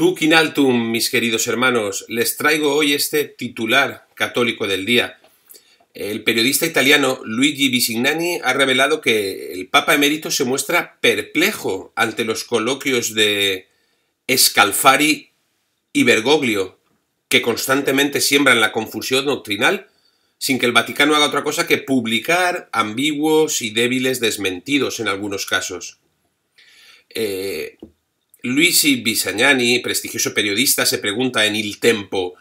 Tuquinaltum, mis queridos hermanos, les traigo hoy este titular católico del día. El periodista italiano Luigi Bisignani ha revelado que el Papa emérito se muestra perplejo ante los coloquios de Scalfari y Bergoglio, que constantemente siembran la confusión doctrinal, sin que el Vaticano haga otra cosa que publicar ambiguos y débiles desmentidos en algunos casos. Eh, Luisi Bisagnani, prestigioso periodista, se pregunta en Il Tempo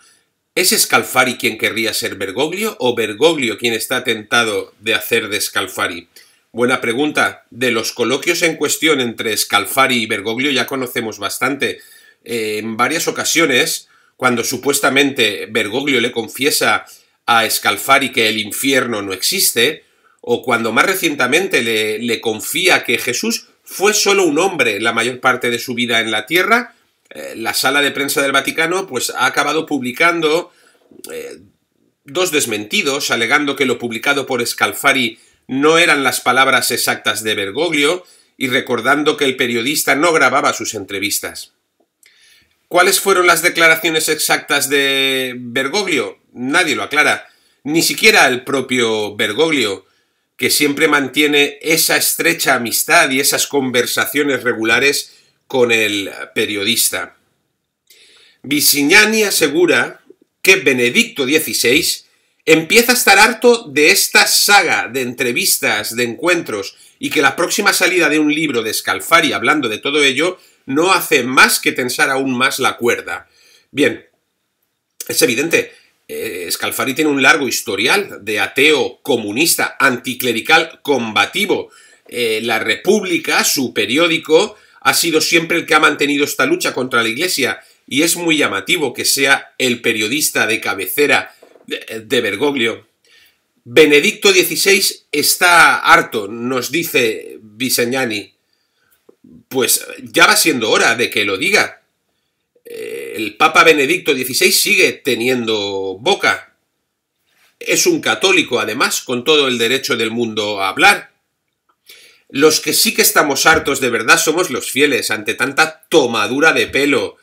¿Es Scalfari quien querría ser Bergoglio o Bergoglio quien está tentado de hacer de Scalfari? Buena pregunta. De los coloquios en cuestión entre Scalfari y Bergoglio ya conocemos bastante. Eh, en varias ocasiones, cuando supuestamente Bergoglio le confiesa a Scalfari que el infierno no existe, o cuando más recientemente le, le confía que Jesús fue solo un hombre la mayor parte de su vida en la Tierra. Eh, la sala de prensa del Vaticano pues ha acabado publicando eh, dos desmentidos, alegando que lo publicado por Scalfari no eran las palabras exactas de Bergoglio y recordando que el periodista no grababa sus entrevistas. ¿Cuáles fueron las declaraciones exactas de Bergoglio? Nadie lo aclara, ni siquiera el propio Bergoglio, que siempre mantiene esa estrecha amistad y esas conversaciones regulares con el periodista. Bisignani asegura que Benedicto XVI empieza a estar harto de esta saga de entrevistas, de encuentros, y que la próxima salida de un libro de Scalfari hablando de todo ello no hace más que tensar aún más la cuerda. Bien, es evidente, eh, Scalfari tiene un largo historial de ateo comunista, anticlerical, combativo. Eh, la República, su periódico, ha sido siempre el que ha mantenido esta lucha contra la Iglesia y es muy llamativo que sea el periodista de cabecera de, Bergoglio. Benedicto XVI está harto, nos dice Viseñani. Pues ya va siendo hora de que lo diga el Papa Benedicto XVI sigue teniendo boca. Es un católico, además, con todo el derecho del mundo a hablar. Los que sí que estamos hartos de verdad somos los fieles ante tanta tomadura de pelo.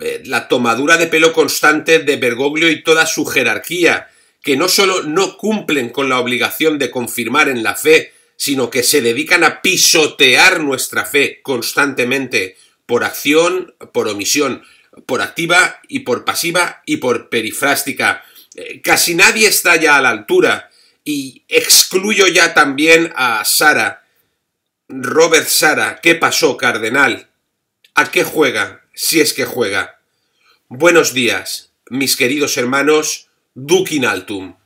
Eh, la tomadura de pelo constante de Bergoglio y toda su jerarquía, que no solo no cumplen con la obligación de confirmar en la fe, sino que se dedican a pisotear nuestra fe constantemente, por acción, por omisión por activa y por pasiva y por perifrástica. Eh, casi nadie está ya a la altura y excluyo ya también a Sara. Robert Sara, ¿qué pasó, Cardenal? ¿A qué juega? Si es que juega. Buenos días, mis queridos hermanos, Dukin Altum.